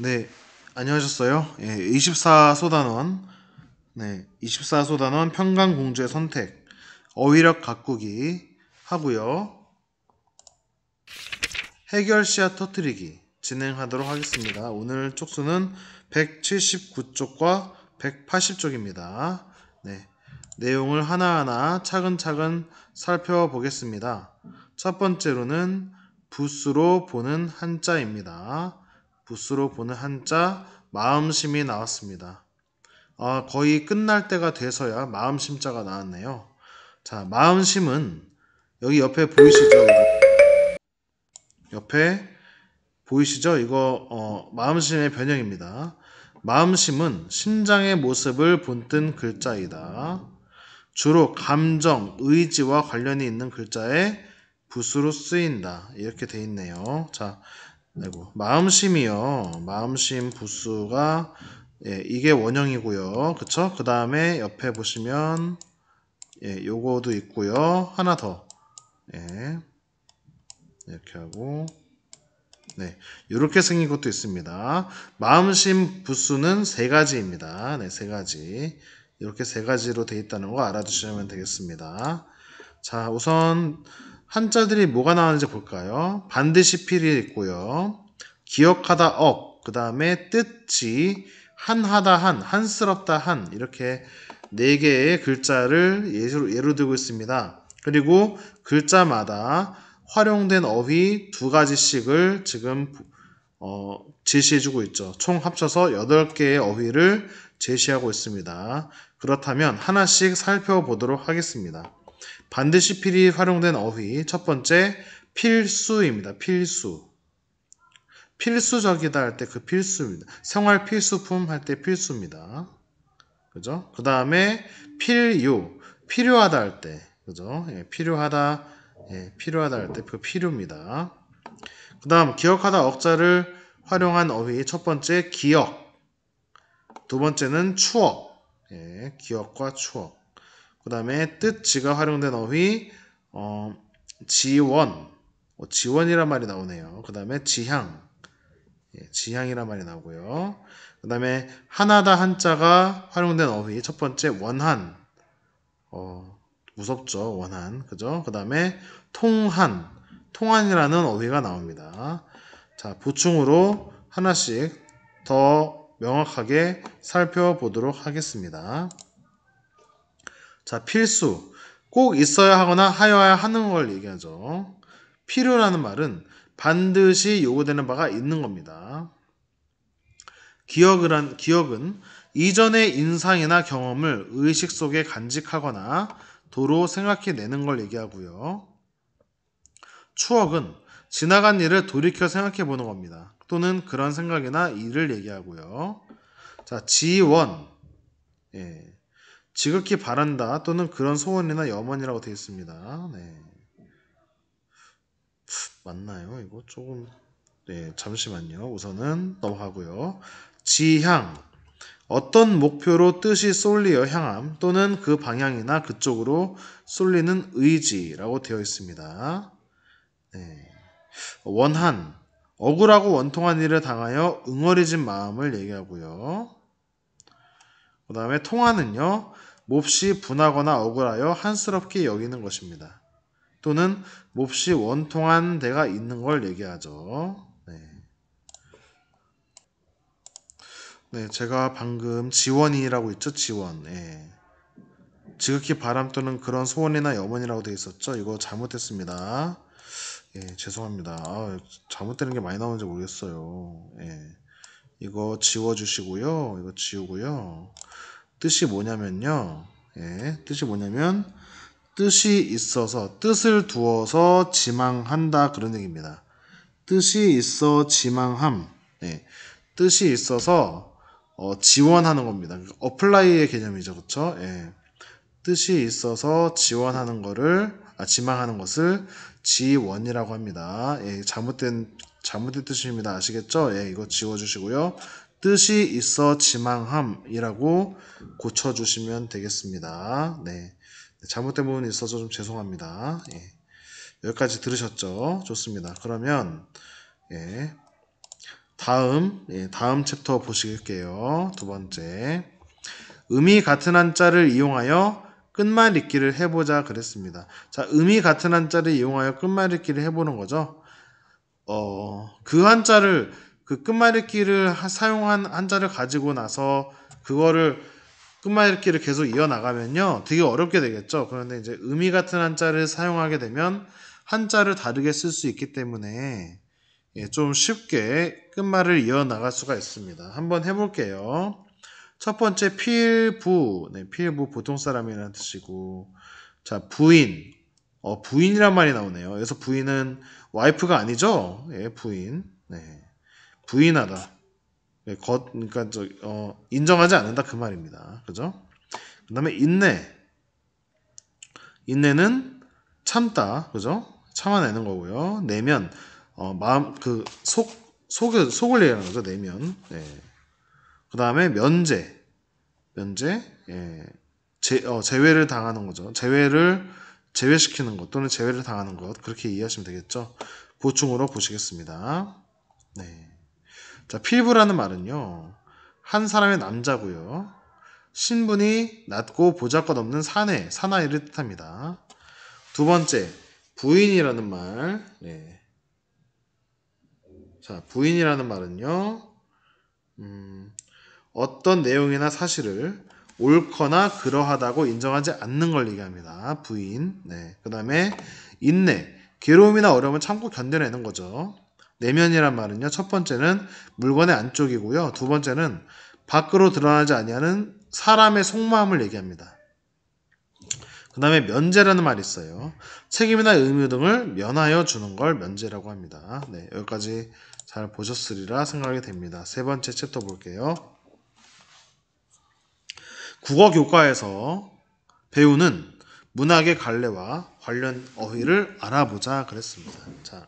네, 안녕하셨어요. 예, 24소단원, 네, 24소단원 평강공주의 선택, 어휘력 가꾸기 하고요. 해결시야 터트리기 진행하도록 하겠습니다. 오늘 쪽수는 179쪽과 180쪽입니다. 네, 내용을 하나하나 차근차근 살펴보겠습니다. 첫 번째로는 부스로 보는 한자입니다. 부스로 보는 한자 마음심이 나왔습니다. 아, 거의 끝날 때가 돼서야 마음심자가 나왔네요. 자, 마음심은 여기 옆에 보이시죠? 옆에 보이시죠? 이거 어, 마음심의 변형입니다. 마음심은 심장의 모습을 본뜬 글자이다. 주로 감정, 의지와 관련이 있는 글자에 붓으로 쓰인다. 이렇게 돼 있네요. 자, 내고 마음심이요. 마음심 부수가 예, 이게 원형이고요. 그쵸? 그 다음에 옆에 보시면 예, 요거도 있고요. 하나 더. 예. 이렇게 하고 네, 이렇게 생긴 것도 있습니다. 마음심 부수는 세 가지입니다. 네, 세 가지. 이렇게 세 가지로 돼 있다는 거 알아두시면 되겠습니다. 자, 우선 한자들이 뭐가 나왔는지 볼까요? 반드시 필이 있고요. 기억하다 억, 그 다음에 뜻지, 한하다 한, 한스럽다 한 이렇게 네 개의 글자를 예로, 예로 들고 있습니다. 그리고 글자마다 활용된 어휘 두 가지씩을 지금 어, 제시해주고 있죠. 총 합쳐서 8개의 어휘를 제시하고 있습니다. 그렇다면 하나씩 살펴보도록 하겠습니다. 반드시 필이 활용된 어휘 첫 번째 필수입니다. 필수. 필수적이다 할 때 그 필수입니다. 생활 필수품 할 때 필수입니다. 그죠? 그 다음에 필요, 필요하다 할 때, 그죠? 예, 필요하다, 예, 필요하다 할 때 그 필요입니다. 그 다음 기억하다 억자를 활용한 어휘 첫 번째 기억, 두 번째는 추억, 예, 기억과 추억. 그 다음에 뜻지가 활용된 어휘 어, 지원 어, 지원이란 말이 나오네요. 그 다음에 지향 예, 지향이란 말이 나오고요. 그 다음에 하나다 한자가 활용된 어휘 첫 번째 원한 어, 무섭죠 원한 그죠? 그 다음에 통한 통한이라는 어휘가 나옵니다. 자 보충으로 하나씩 더 명확하게 살펴보도록 하겠습니다. 자, 필수. 꼭 있어야 하거나 하여야 하는 걸 얘기하죠. 필요라는 말은 반드시 요구되는 바가 있는 겁니다. 기억이란, 기억은 이전의 인상이나 경험을 의식 속에 간직하거나 도로 생각해내는 걸 얘기하고요. 추억은 지나간 일을 돌이켜 생각해 보는 겁니다. 또는 그런 생각이나 일을 얘기하고요. 자, 지원. 예. 지극히 바란다 또는 그런 소원이나 염원이라고 되어 있습니다. 네. 맞나요? 이거 조금 네, 잠시만요. 우선은 넘어가고요. 지향 어떤 목표로 뜻이 쏠리어 향함 또는 그 방향이나 그쪽으로 쏠리는 의지라고 되어 있습니다. 네. 원한 억울하고 원통한 일을 당하여 응어리진 마음을 얘기하고요. 그 다음에 통화는요 몹시 분하거나 억울하여 한스럽게 여기는 것입니다. 또는 몹시 원통한 데가 있는 걸 얘기하죠. 네. 네 제가 방금 지원이라고 있죠, 지원. 네. 지극히 바람 또는 그런 소원이나 염원이라고 되어 있었죠. 이거 잘못했습니다 예, 죄송합니다. 아, 잘못되는 게 많이 나오는지 모르겠어요. 예. 이거 지워주시고요. 이거 지우고요. 뜻이 뭐냐면요. 예, 뜻이 뭐냐면 뜻이 있어서 뜻을 두어서 지망한다 그런 얘기입니다. 뜻이 있어 지망함. 예, 뜻이 있어서 어, 지원하는 겁니다. 어플라이의 그러니까 개념이죠. 그렇죠? 예. 뜻이 있어서 지원하는 것을 아, 지망하는 것을 지원이라고 합니다. 예, 잘못된 잘못된 뜻입니다. 아시겠죠? 예, 이거 지워 주시고요. 뜻이 있어 지망함이라고 고쳐주시면 되겠습니다. 네. 네. 잘못된 부분이 있어서 좀 죄송합니다. 예. 여기까지 들으셨죠? 좋습니다. 그러면, 예. 다음, 예. 다음 챕터 보실게요. 두 번째. 의미 같은 한자를 이용하여 끝말잇기를 해보자 그랬습니다. 자, 의미 같은 한자를 이용하여 끝말잇기를 해보는 거죠. 어, 그 한자를 그 끝말잇기를 사용한 한자를 가지고 나서 그거를 끝말잇기를 계속 이어나가면요. 되게 어렵게 되겠죠. 그런데 이제 의미 같은 한자를 사용하게 되면 한자를 다르게 쓸 수 있기 때문에 예, 좀 쉽게 끝말을 이어나갈 수가 있습니다. 한번 해볼게요. 첫 번째 필부, 네, 필부 보통 사람이라는 뜻이고, 자 부인, 어 부인이란 말이 나오네요. 그래서 부인은 와이프가 아니죠? 예, 부인. 네. 부인하다. 예, 겉, 그러니까 저, 어, 인정하지 않는다 그 말입니다. 그죠? 그 다음에 인내. 인내는 참다. 그죠? 참아내는 거고요. 내면, 어, 마음, 그, 속, 속을, 속을 얘기하는 거죠. 내면. 예. 그 다음에 면제. 면제. 예. 제, 어, 제외를 당하는 거죠. 제외를 제외시키는 것 또는 제외를 당하는 것. 그렇게 이해하시면 되겠죠. 보충으로 보시겠습니다. 네. 자, 필부라는 말은요. 한 사람의 남자고요. 신분이 낮고 보잘것없는 사내, 사나이를 뜻합니다. 두 번째, 부인이라는 말. 네. 자, 부인이라는 말은요. 음, 어떤 내용이나 사실을 옳거나 그러하다고 인정하지 않는 걸 얘기합니다. 부인. 네. 그 다음에 인내. 괴로움이나 어려움을 참고 견뎌내는 거죠. 내면이란 말은요. 첫 번째는 물건의 안쪽이고요. 두 번째는 밖으로 드러나지 아니하는 사람의 속마음을 얘기합니다. 그 다음에 면제라는 말이 있어요. 책임이나 의무 등을 면하여 주는 걸 면제라고 합니다. 네, 여기까지 잘 보셨으리라 생각이 됩니다. 세 번째 챕터 볼게요. 국어 교과에서 배우는 문학의 갈래와 관련 어휘를 알아보자 그랬습니다. 자,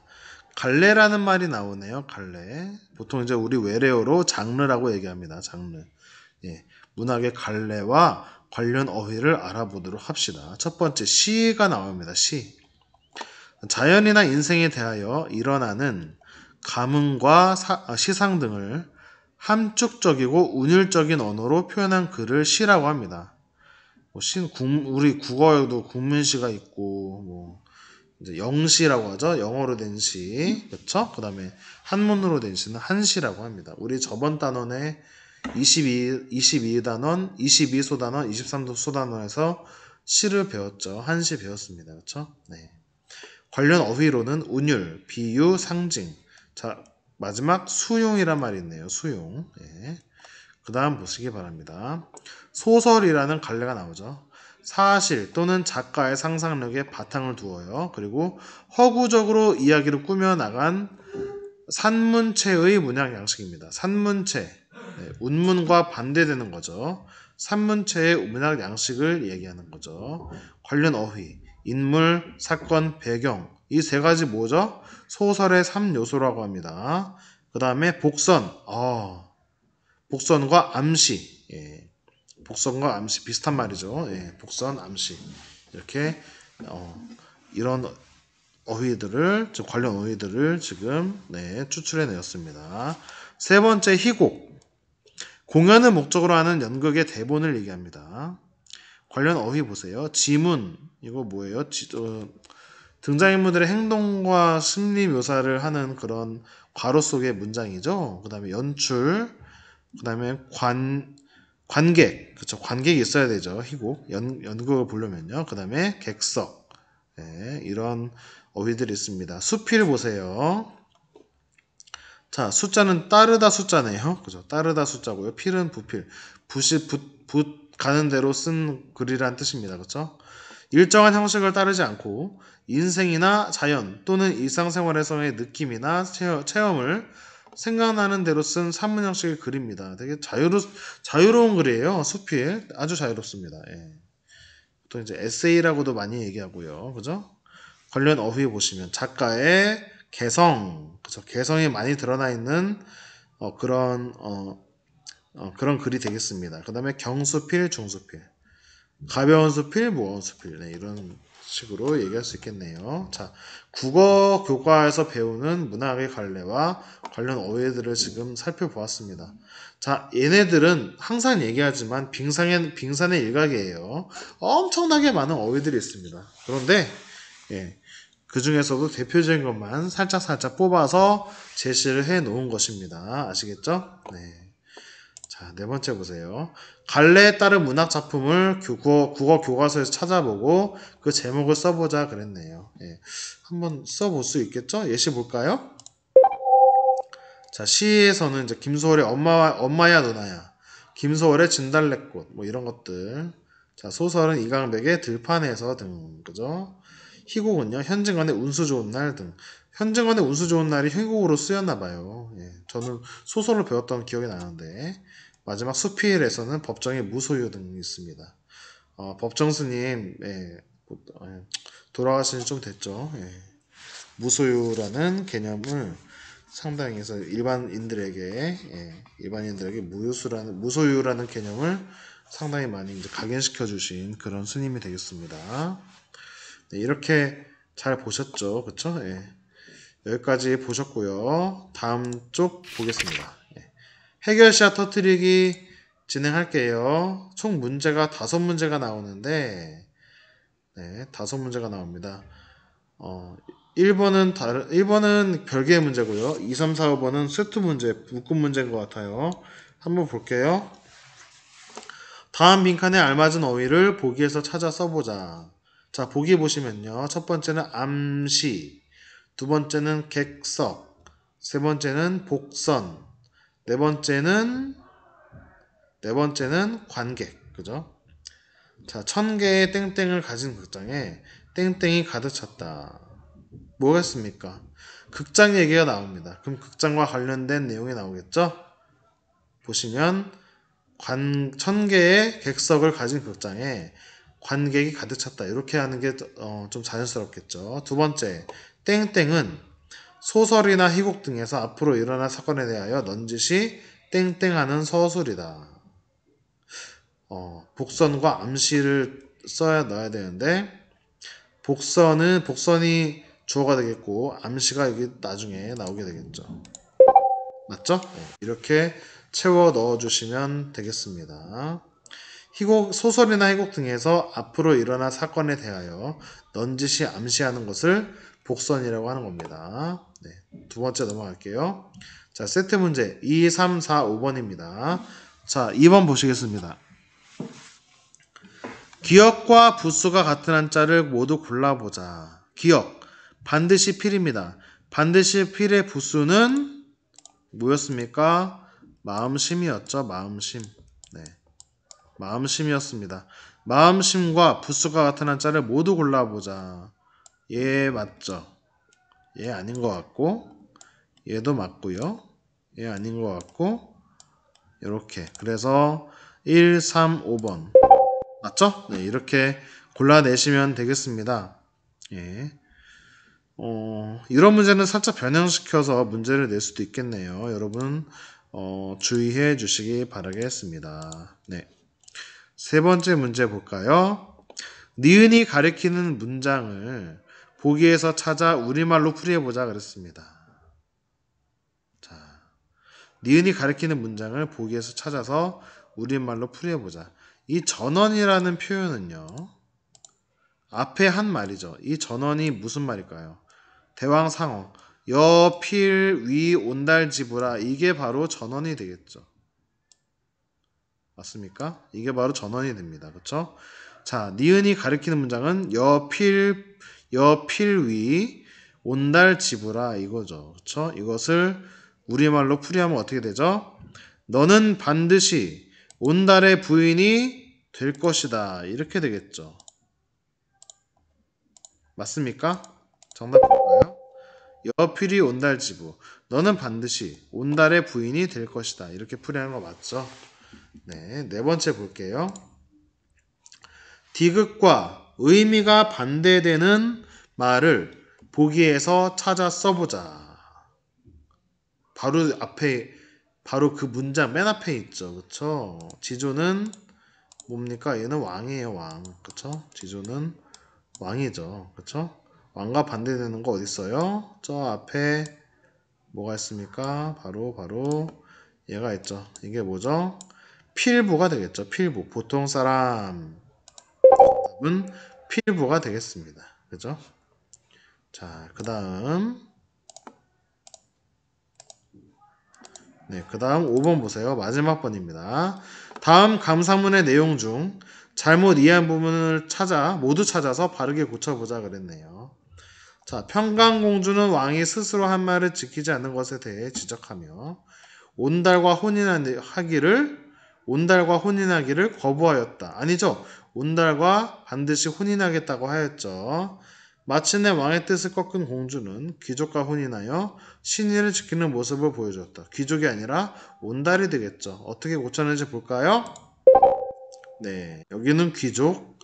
갈래라는 말이 나오네요. 갈래. 보통 이제 우리 외래어로 장르라고 얘기합니다. 장르. 예. 문학의 갈래와 관련 어휘를 알아보도록 합시다. 첫 번째 시가 나옵니다. 시. 자연이나 인생에 대하여 일어나는 감흥과 사, 아, 시상 등을 함축적이고 운율적인 언어로 표현한 글을 시라고 합니다. 뭐 신, 우리 국어에도 국민시가 있고 뭐 이제 영시라고 하죠. 영어로 된 시. 그렇죠? 그다음에 한문으로 된 시는 한시라고 합니다. 우리 저번 단원에 22 22단원, 22소단원, 23소단원에서 시를 배웠죠. 한시 배웠습니다. 그렇죠? 네. 관련 어휘로는 운율, 비유, 상징. 자, 마지막 수용이란 말이 있네요. 수용. 예. 그 다음 보시기 바랍니다. 소설이라는 갈래가 나오죠. 사실 또는 작가의 상상력에 바탕을 두어요. 그리고 허구적으로 이야기를 꾸며 나간 산문체의 문학 양식입니다. 산문체, 네, 운문과 반대되는 거죠. 산문체의 문학 양식을 얘기하는 거죠. 관련 어휘, 인물, 사건, 배경 이 세 가지 뭐죠? 소설의 3요소라고 합니다. 그 다음에 복선, 어, 복선과 암시. 예. 복선과 암시 비슷한 말이죠. 예, 복선, 암시 이렇게 어, 이런 어휘들을 즉 관련 어휘들을 지금 네, 추출해 내었습니다. 세 번째 희곡 공연을 목적으로 하는 연극의 대본을 얘기합니다. 관련 어휘 보세요. 지문 이거 뭐예요? 지, 어, 등장인물들의 행동과 심리 묘사를 하는 그런 괄호 속의 문장이죠. 그 다음에 연출, 그 다음에 관, 관객, 그렇죠. 관객이 있어야 되죠. 희곡, 연, 연극을 보려면요. 그 다음에 객석, 네, 이런 어휘들이 있습니다. 수필 보세요. 자, 숫자는 따르다 숫자네요. 그죠? 따르다 숫자고요. 필은 부필. 붓이 붓, 붓 가는 대로 쓴 글이란 뜻입니다. 그렇죠? 일정한 형식을 따르지 않고 인생이나 자연 또는 일상생활에서의 느낌이나 체험을 생각나는 대로 쓴 산문 형식의 글입니다. 되게 자유로, 자유로운 글이에요. 수필. 아주 자유롭습니다. 예. 보통 이제 에세이라고도 많이 얘기하고요. 그죠? 관련 어휘 보시면 작가의 개성, 그죠? 개성이 많이 드러나 있는 어, 그런, 어, 어, 그런 글이 되겠습니다. 그 다음에 경수필, 중수필. 가벼운 수필, 무거운 수필. 네, 이런 식으로 얘기할 수 있겠네요. 자, 국어 교과에서 배우는 문학의 갈래와 관련 어휘들을 지금 살펴보았습니다. 자, 얘네들은 항상 얘기하지만 빙산의, 빙산의 일각이에요. 엄청나게 많은 어휘들이 있습니다. 그런데, 예, 그 중에서도 대표적인 것만 살짝살짝 살짝 뽑아서 제시를 해 놓은 것입니다. 아시겠죠? 네. 자, 네 번째 보세요. 갈래에 따른 문학 작품을 국어, 국어 교과서에서 찾아보고 그 제목을 써보자 그랬네요. 예. 한번 써볼 수 있겠죠? 예시 볼까요? 자, 시에서는 이제 김소월의 엄마, 엄마야 누나야. 김소월의 진달래꽃. 뭐 이런 것들. 자, 소설은 이강백의 들판에서 등. 그죠? 희곡은요, 현진건의 운수 좋은 날 등. 현진건의 운수 좋은 날이 희곡으로 쓰였나봐요. 예. 저는 소설을 배웠던 기억이 나는데. 마지막 수필에서는 법정의 무소유 등이 있습니다. 어, 법정스님 예, 어, 예, 돌아가신 지좀 됐죠. 예. 무소유라는 개념을 상당히 해서 일반인들에게 예, 일반인들에게 무유수라는 무소유라는 개념을 상당히 많이 이제 각인시켜 주신 그런 스님이 되겠습니다. 네, 이렇게 잘 보셨죠, 그렇죠? 예. 여기까지 보셨고요. 다음 쪽 보겠습니다. 해결시 터트리기 진행할게요. 총 문제가 다섯 문제가 나오는데 네, 다섯 문제가 나옵니다. 어, 1번은 다른 1번은 별개의 문제고요. 2, 3, 4, 5번은 세트 문제, 묶음 문제인 것 같아요. 한번 볼게요. 다음 빈칸에 알맞은 어휘를 보기에서 찾아 써보자. 자, 보기 보시면요. 첫 번째는 암시, 두 번째는 객석, 세 번째는 복선, 네 번째는 네 번째는 관객. 그죠? 자, 천 개의 땡땡을 가진 극장에 땡땡이 가득 찼다. 뭐겠습니까? 극장 얘기가 나옵니다. 그럼 극장과 관련된 내용이 나오겠죠? 보시면 관, 천 개의 객석을 가진 극장에 관객이 가득 찼다. 이렇게 하는 게좀 어, 자연스럽겠죠. 두 번째, 땡땡은 소설이나 희곡 등에서 앞으로 일어날 사건에 대하여 넌지시 땡땡하는 서술이다. 어, 복선과 암시를 써야 넣어야 되는데 복선은 복선이 주어가 되겠고 암시가 여기 나중에 나오게 되겠죠. 맞죠? 네, 이렇게 채워 넣어주시면 되겠습니다. 희곡, 소설이나 희곡 등에서 앞으로 일어날 사건에 대하여 넌지시 암시하는 것을 복선이라고 하는 겁니다. 네, 두 번째 넘어갈게요. 자, 세트 문제 2, 3, 4, 5번입니다. 자, 2번 보시겠습니다. 기억과 부수가 같은 한자를 모두 골라보자. 기억, 반드시 필입니다. 반드시 필의 부수는 뭐였습니까? 마음심이었죠, 마음심. 네. 마음심이었습니다. 마음심과 부수가 같은 한자를 모두 골라보자. 얘 예, 맞죠? 얘 예, 아닌 것 같고 얘도 맞고요. 얘 예, 아닌 것 같고 이렇게 그래서 1, 3, 5번 맞죠? 네, 이렇게 골라내시면 되겠습니다. 예. 어, 이런 문제는 살짝 변형시켜서 문제를 낼 수도 있겠네요. 여러분 어, 주의해 주시기 바라겠습니다. 네. 세 번째 문제 볼까요? 니은이 가리키는 문장을 보기에서 찾아 우리말로 풀이해보자 그랬습니다. 자, 니은이 가리키는 문장을 보기에서 찾아서 우리말로 풀이해보자. 이 전원이라는 표현은요. 앞에 한 말이죠. 이 전원이 무슨 말일까요? 대왕상어. 여필 위 온달지부라 이게 바로 전원이 되겠죠. 맞습니까? 이게 바로 전원이 됩니다. 그렇죠? 자, 니은이 가리키는 문장은 여필 여필위 온달지부라 이거죠. 그렇죠? 이것을 우리말로 풀이하면 어떻게 되죠? 너는 반드시 온달의 부인이 될 것이다. 이렇게 되겠죠. 맞습니까? 정답 볼까요? 여필이 온달지부. 너는 반드시 온달의 부인이 될 것이다. 이렇게 풀이하는 거 맞죠? 네, 네 번째 볼게요. 디귿과 의미가 반대되는 말을 보기에서 찾아 써보자. 바로 앞에 바로 그 문장 맨 앞에 있죠. 그쵸? 지조는 뭡니까? 얘는 왕이에요. 왕. 그쵸? 지조는 왕이죠. 그쵸? 왕과 반대되는 거 어딨어요? 저 앞에 뭐가 있습니까? 바로 바로 얘가 있죠. 이게 뭐죠? 필보가 되겠죠. 필보. 보통 사람. 답은 필부가 되겠습니다. 그죠? 자, 그 다음 네, 그 다음 5번 보세요. 마지막 번입니다. 다음 감사문의 내용 중 잘못 이해한 부분을 찾아 모두 찾아서 바르게 고쳐보자 그랬네요. 자, 평강공주는 왕이 스스로 한 말을 지키지 않는 것에 대해 지적하며 온달과 혼인하기를 온달과 혼인하기를 거부하였다. 아니죠. 온달과 반드시 혼인하겠다고 하였죠. 마침내 왕의 뜻을 꺾은 공주는 귀족과 혼인하여 신의를 지키는 모습을 보여줬다. 귀족이 아니라 온달이 되겠죠. 어떻게 고쳤는지 볼까요? 네, 여기는 귀족,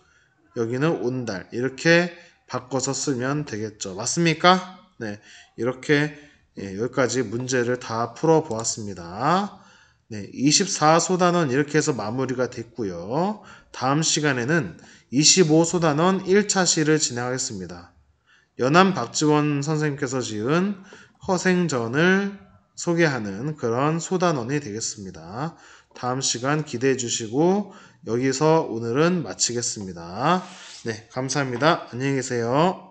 여기는 온달 이렇게 바꿔서 쓰면 되겠죠. 맞습니까? 네, 이렇게 예, 여기까지 문제를 다 풀어보았습니다. 네, 24소단원 이렇게 해서 마무리가 됐고요. 다음 시간에는 25소단원 1차 시를 진행하겠습니다. 연암 박지원 선생님께서 지은 허생전을 소개하는 그런 소단원이 되겠습니다. 다음 시간 기대해 주시고 여기서 오늘은 마치겠습니다. 네, 감사합니다. 안녕히 계세요.